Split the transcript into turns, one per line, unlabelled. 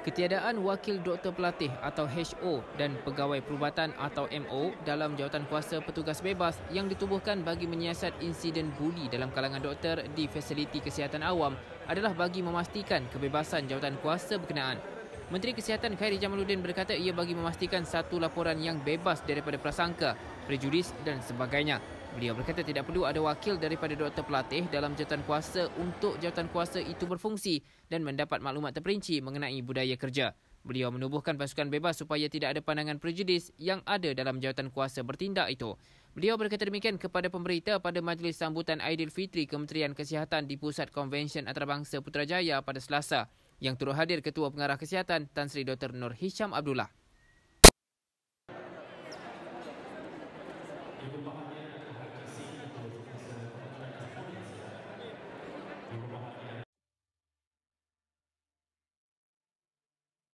Ketiadaan wakil doktor pelatih atau HO dan pegawai perubatan atau MO dalam jawatan kuasa petugas bebas yang ditubuhkan bagi menyiasat insiden buli dalam kalangan doktor di fasiliti kesihatan awam adalah bagi memastikan kebebasan jawatan kuasa berkenaan. Menteri Kesihatan Khairi Jamaluddin berkata ia bagi memastikan satu laporan yang bebas daripada prasangka, prejudis dan sebagainya. Beliau berkata tidak perlu ada wakil daripada doktor pelatih dalam jawatan kuasa untuk jawatan kuasa itu berfungsi dan mendapat maklumat terperinci mengenai budaya kerja. Beliau menubuhkan pasukan bebas supaya tidak ada pandangan prejudis yang ada dalam jawatan kuasa bertindak itu. Beliau berkata demikian kepada pemberita pada majlis sambutan Aidilfitri Kementerian Kesihatan di Pusat Konvensyen Antarabangsa Putrajaya pada Selasa yang turut hadir Ketua Pengarah Kesihatan Tan Sri Dr. Nur Hisham Abdullah.
Terima kasih.